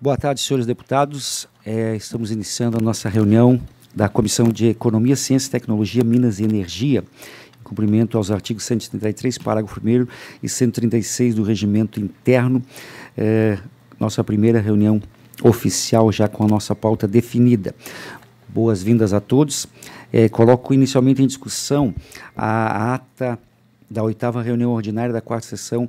Boa tarde, senhores deputados. É, estamos iniciando a nossa reunião da Comissão de Economia, Ciência, Tecnologia, Minas e Energia. Em cumprimento aos artigos 133, parágrafo 1 e 136 do Regimento Interno. É, nossa primeira reunião oficial já com a nossa pauta definida boas-vindas a todos. É, coloco inicialmente em discussão a ata da oitava reunião ordinária da quarta sessão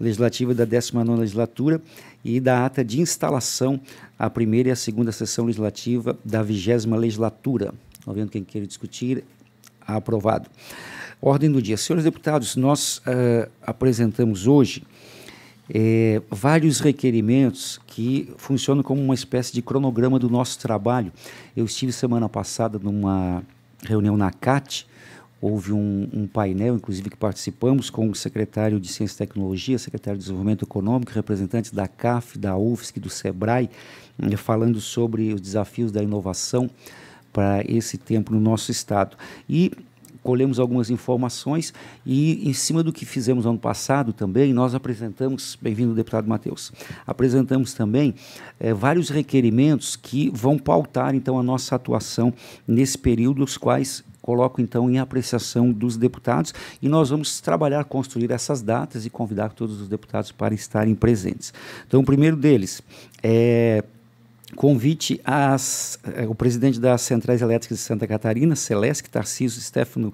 legislativa da 19 legislatura e da ata de instalação à primeira e à segunda sessão legislativa da vigésima legislatura. Não tá vendo quem queira discutir, aprovado. Ordem do dia. Senhores deputados, nós uh, apresentamos hoje é, vários requerimentos que funcionam como uma espécie de cronograma do nosso trabalho. Eu estive semana passada numa reunião na CAT, houve um, um, painel, inclusive, que participamos com o secretário de Ciência e Tecnologia, secretário de Desenvolvimento Econômico, representantes da CAF, da UFSC, do SEBRAE, eh, falando sobre os desafios da inovação para esse tempo no nosso estado. E colhemos algumas informações e, em cima do que fizemos ano passado também, nós apresentamos, bem-vindo, deputado Matheus, apresentamos também eh, vários requerimentos que vão pautar, então, a nossa atuação nesse período, os quais coloco então em apreciação dos deputados e nós vamos trabalhar, construir essas datas e convidar todos os deputados para estarem presentes. Então, o primeiro deles é convite às, eh, o presidente das Centrais Elétricas de Santa Catarina, Celeste Tarciso Stefano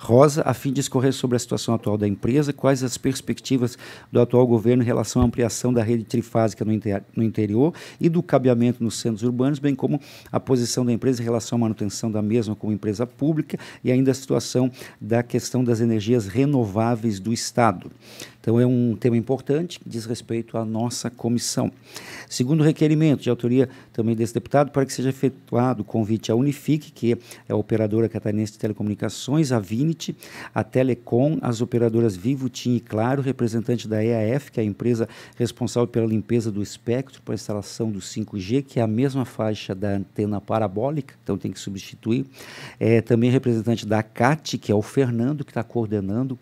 Rosa, a fim de escorrer sobre a situação atual da empresa, quais as perspectivas do atual governo em relação à ampliação da rede trifásica no, inter, no interior e do cabeamento nos centros urbanos, bem como a posição da empresa em relação à manutenção da mesma como empresa pública e ainda a situação da questão das energias renováveis do Estado. Então, é um tema importante que diz respeito à nossa comissão. Segundo requerimento de autoria também desse deputado, para que seja efetuado o convite à Unifique, que é a operadora catarinense de telecomunicações, a Viniti, a Telecom, as operadoras Vivo, TIM e Claro, representante da EAF, que é a empresa responsável pela limpeza do espectro para a instalação do 5G, que é a mesma faixa da antena parabólica, então tem que substituir. É, também representante da CAT, que é o Fernando, que está coordenando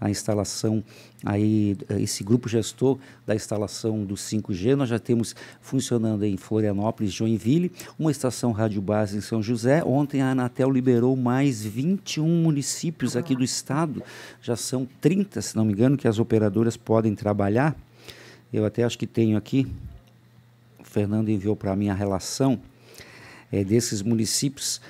a instalação aí eh, esse grupo gestor da instalação do 5G. Nós já temos funcionando em Florianópolis, Joinville, uma estação rádio base em São José. Ontem a Anatel liberou mais 21 municípios aqui do estado. Já são 30, se não me engano, que as operadoras podem trabalhar. Eu até acho que tenho aqui. O Fernando enviou para mim a relação é, desses municípios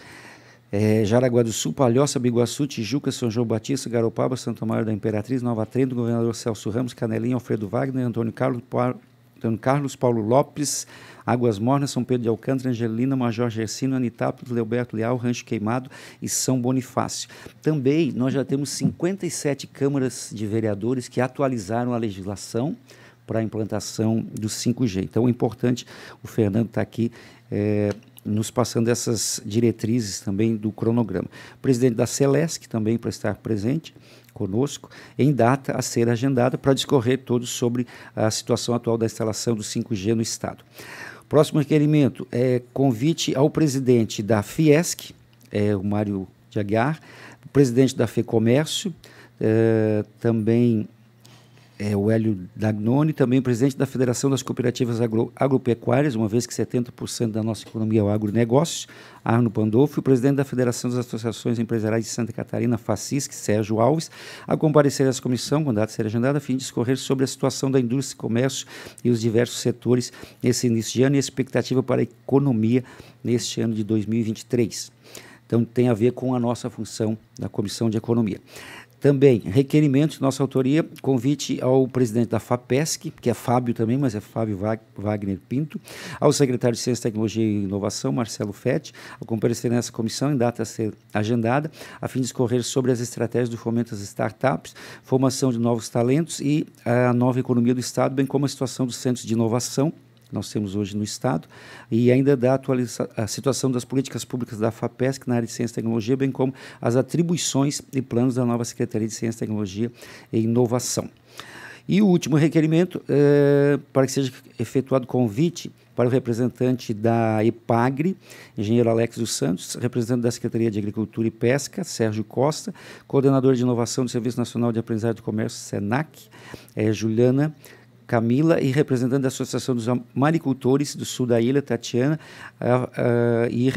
é, Jaraguá do Sul, Palhoça, Biguaçu, Tijuca, São João Batista, Garopaba, Santo Amaro da Imperatriz, Nova Trento, Governador Celso Ramos, Canelinha, Alfredo Wagner, Antônio Carlos, Antônio Carlos Paulo Lopes, Águas Mornas, São Pedro de Alcântara, Angelina, Major Gersino, Anitápolis, Leoberto Leal, Rancho Queimado e São Bonifácio. Também nós já temos 57 câmaras de vereadores que atualizaram a legislação para a implantação do 5G. Então é importante o Fernando está aqui é, nos passando essas diretrizes também do cronograma. O presidente da Celesc também para estar presente conosco, em data a ser agendada, para discorrer todos sobre a situação atual da instalação do 5G no Estado. Próximo requerimento é convite ao presidente da Fiesc, é, o Mário de Aguiar, presidente da FEComércio, é, também é, o Hélio Dagnoni, também presidente da Federação das Cooperativas Agro, Agropecuárias, uma vez que 70% da nossa economia é o agronegócio, Arno Pandolfo, e o presidente da Federação das Associações Empresariais de Santa Catarina, FACISC, Sérgio Alves, a comparecer à comissão, com data ser agendada, a fim de discorrer sobre a situação da indústria, comércio e os diversos setores nesse início de ano e a expectativa para a economia neste ano de 2023. Então, tem a ver com a nossa função da Comissão de Economia. Também, requerimento de nossa autoria, convite ao presidente da FAPESC, que é Fábio também, mas é Fábio Wagner Pinto, ao secretário de Ciência, Tecnologia e Inovação, Marcelo Fetti, a comparecer nessa comissão em data a ser agendada, a fim de discorrer sobre as estratégias do fomento às startups, formação de novos talentos e a nova economia do Estado, bem como a situação dos centros de inovação que nós temos hoje no Estado, e ainda da atualização a situação das políticas públicas da FAPESC na área de Ciência e Tecnologia, bem como as atribuições e planos da nova Secretaria de Ciência, Tecnologia e Inovação. E o último requerimento, é, para que seja efetuado convite para o representante da EPAGRE, engenheiro Alex dos Santos, representante da Secretaria de Agricultura e Pesca, Sérgio Costa, coordenador de inovação do Serviço Nacional de Aprendizagem do Comércio, SENAC, é, Juliana Camila, e representante da Associação dos Maricultores do Sul da Ilha, Tatiana, uh, uh, e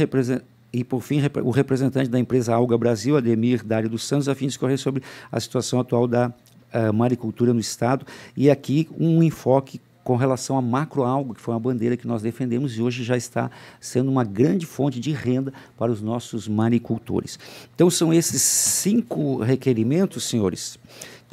e, por fim, o representante da empresa Alga Brasil, Ademir Dário dos Santos, a fim de discorrer sobre a situação atual da uh, maricultura no Estado. E aqui um enfoque com relação à macroalga, que foi uma bandeira que nós defendemos e hoje já está sendo uma grande fonte de renda para os nossos maricultores. Então, são esses cinco requerimentos, senhores,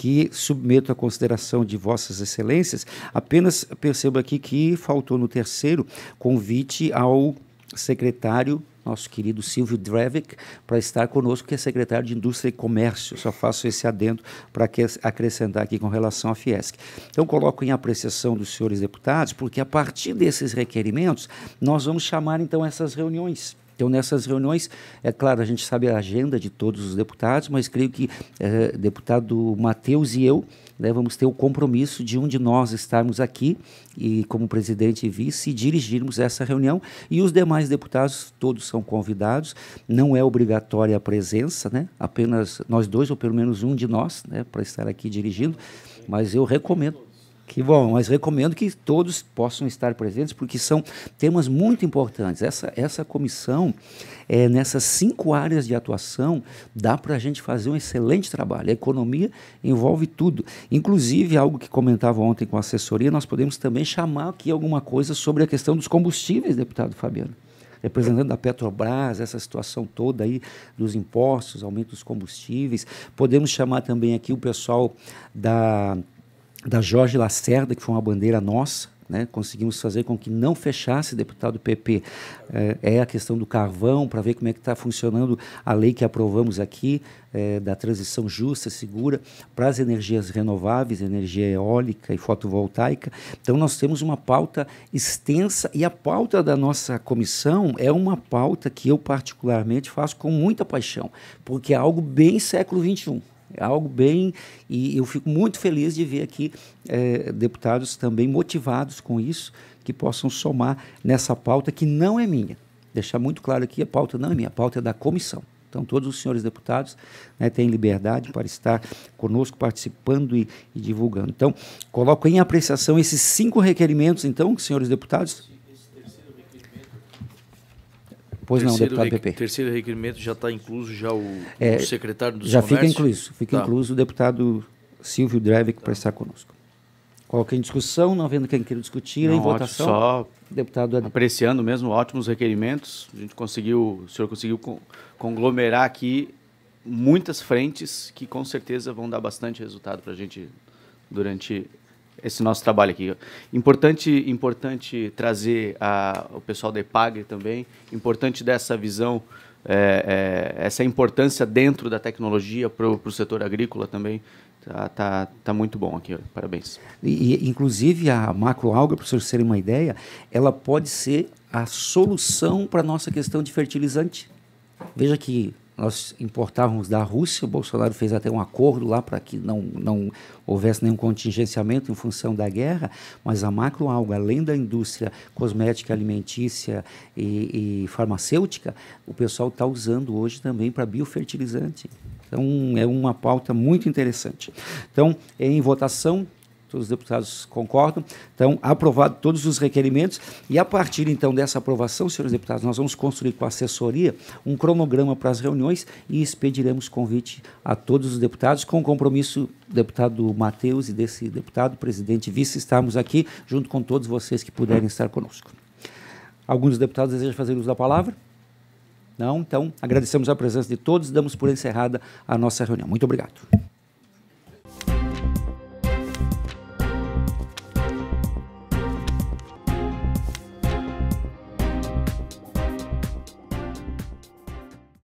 que submeto à consideração de Vossas Excelências. Apenas percebo aqui que faltou no terceiro convite ao secretário nosso querido Silvio Drevik, para estar conosco, que é secretário de Indústria e Comércio. Só faço esse adendo para acrescentar aqui com relação à Fiesc. Então, coloco em apreciação dos senhores deputados, porque a partir desses requerimentos, nós vamos chamar então essas reuniões então, nessas reuniões, é claro, a gente sabe a agenda de todos os deputados, mas creio que é, deputado Matheus e eu né, vamos ter o compromisso de um de nós estarmos aqui e, como presidente e vice, dirigirmos essa reunião. E os demais deputados, todos são convidados, não é obrigatória a presença, né? apenas nós dois, ou pelo menos um de nós, né, para estar aqui dirigindo, mas eu recomendo que bom, mas recomendo que todos possam estar presentes, porque são temas muito importantes. Essa, essa comissão, é, nessas cinco áreas de atuação, dá para a gente fazer um excelente trabalho. A economia envolve tudo. Inclusive, algo que comentava ontem com a assessoria, nós podemos também chamar aqui alguma coisa sobre a questão dos combustíveis, deputado Fabiano Representando a Petrobras, essa situação toda aí dos impostos, aumento dos combustíveis. Podemos chamar também aqui o pessoal da da Jorge Lacerda, que foi uma bandeira nossa, né, conseguimos fazer com que não fechasse deputado do PP. É, é a questão do carvão, para ver como é que está funcionando a lei que aprovamos aqui, é, da transição justa, segura, para as energias renováveis, energia eólica e fotovoltaica. Então, nós temos uma pauta extensa e a pauta da nossa comissão é uma pauta que eu, particularmente, faço com muita paixão, porque é algo bem século XXI. É algo bem. E eu fico muito feliz de ver aqui é, deputados também motivados com isso, que possam somar nessa pauta que não é minha. Deixar muito claro aqui: a pauta não é minha, a pauta é da comissão. Então, todos os senhores deputados né, têm liberdade para estar conosco, participando e, e divulgando. Então, coloco em apreciação esses cinco requerimentos, então, senhores deputados. Depois terceiro não, deputado PP. Terceiro requerimento já está incluso já o, é, o secretário do Já comércio. fica incluso, fica tá. incluso o deputado Silvio Dreve tá. para estar conosco. qualquer em discussão, não vendo quem queira discutir, não, em votação. Só deputado apreciando mesmo ótimos requerimentos, a gente conseguiu, o senhor conseguiu conglomerar aqui muitas frentes que com certeza vão dar bastante resultado para a gente durante esse nosso trabalho aqui. Importante, importante trazer a, o pessoal da EPAGRE também, importante dessa visão, é, é, essa importância dentro da tecnologia para o setor agrícola também. Tá, tá, tá muito bom aqui, parabéns. E, inclusive, a macroalga, para vocês terem uma ideia, ela pode ser a solução para a nossa questão de fertilizante. Veja que nós importávamos da Rússia. O Bolsonaro fez até um acordo lá para que não, não houvesse nenhum contingenciamento em função da guerra, mas a macroalga, além da indústria cosmética, alimentícia e, e farmacêutica, o pessoal está usando hoje também para biofertilizante. Então, é uma pauta muito interessante. Então, é em votação, todos os deputados concordam. Então, aprovado todos os requerimentos e a partir então dessa aprovação, senhores deputados, nós vamos construir com a assessoria um cronograma para as reuniões e expediremos convite a todos os deputados com o compromisso do deputado Matheus e desse deputado presidente vice estarmos aqui junto com todos vocês que puderem estar conosco. Alguns deputados desejam fazer uso da palavra? Não, então agradecemos a presença de todos, e damos por encerrada a nossa reunião. Muito obrigado.